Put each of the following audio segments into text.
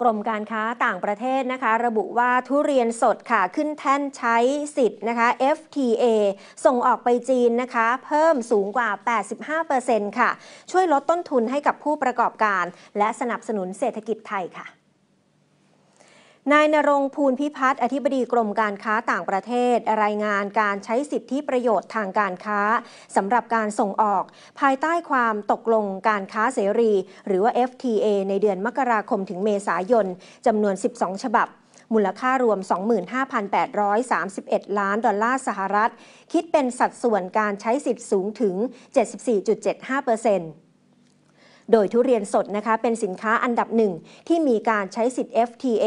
กรมการค้าต่างประเทศนะคะ ระบุว่าทุเรียนสดค่ะ ขึ้นแท่นใช้สิทธิ์นะคะ FTA ส่งออกไปจีนนะคะ เพิ่มสูงกว่า 85%ค่ะ ช่วยลดต้นทุนให้กับผู้ประกอบการ และสนับสนุนเศรษฐกิจไทยค่ะนายนรงภูลพิพัฒน์อธิบดีกรมการค้าต่างประเทศ รายงานการใช้สิทธิประโยชน์ทางการค้าสำหรับการส่งออกภายใต้ความตกลงการค้าเสรี หรือว่า FTA ในเดือนมกราคมถึงเมษายน จำนวน 12 ฉบับ มูลค่ารวม 25,831 ล้านดอลลาร์สหรัฐ คิดเป็นสัดส่วนการใช้สิทธิ์สูงถึง 74.75%เปอร์เซ็นต์โดยทุเรียนสดนะคะ เป็นสินค้าอันดับหนึ่ง ที่มีการใช้สิทธิ์ FTA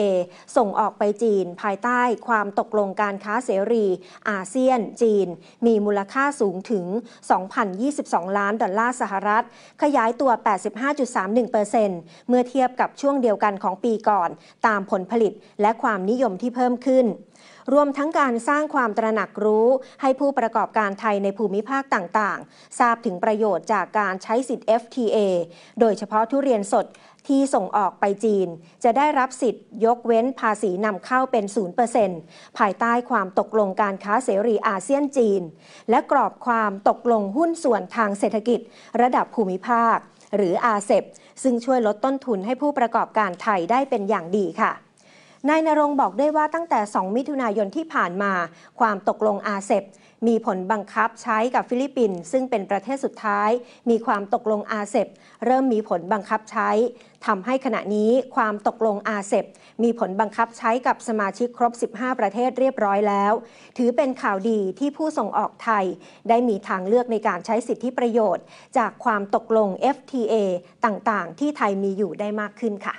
ส่งออกไปจีน ภายใต้ความตกลงการค้าเสรี อาเซียน จีน มีมูลค่าสูงถึง 2,022 ล้านดอลลาร์สหรัฐ ขยายตัว 85.31%เมื่อเทียบกับช่วงเดียวกันของปีก่อน ตามผลผลิตและความนิยมที่เพิ่มขึ้นรวมทั้งการสร้างความตระหนักรู้ ให้ผู้ประกอบการไทยในภูมิภาคต่างๆ ทราบถึงประโยชน์จากการใช้สิทธิ FTA โดยเฉพาะทุเรียนสดที่ส่งออกไปจีน จะได้รับสิทธิ์ยกเว้นภาษีนำเข้าเป็น0%ภายใต้ความตกลงการค้าเสรีอาเซียนจีน และกรอบความตกลงหุ้นส่วนทางเศรษฐกิจ ระดับภูมิภาคหรืออาเซบซึ่งช่วยลดต้นทุนให้ผู้ประกอบการไทยได้เป็นอย่างดีค่ะนายนรงบอกได้วว่าตั้งแต่ 2 มิถุนายนที่ผ่านมา ความตกลงอาเซบมีผลบังคับใช้กับฟิลิปปินส์ซึ่งเป็นประเทศสุดท้าย มีความตกลงอาเซบเริ่มมีผลบังคับใช้ทำให้ขณะนี้ความตกลงอาเซบมีผลบังคับใช้กับสมาชิกครบ 15 ประเทศเรียบร้อยแล้ว ถือเป็นข่าวดีที่ผู้ส่งออกไทย ได้มีทางเลือกในการใช้สิทธิประโยชน์ จากความตกลง FTA ต่างๆ ที่ไทยมีอยู่ได้มากขึ้นค่ะ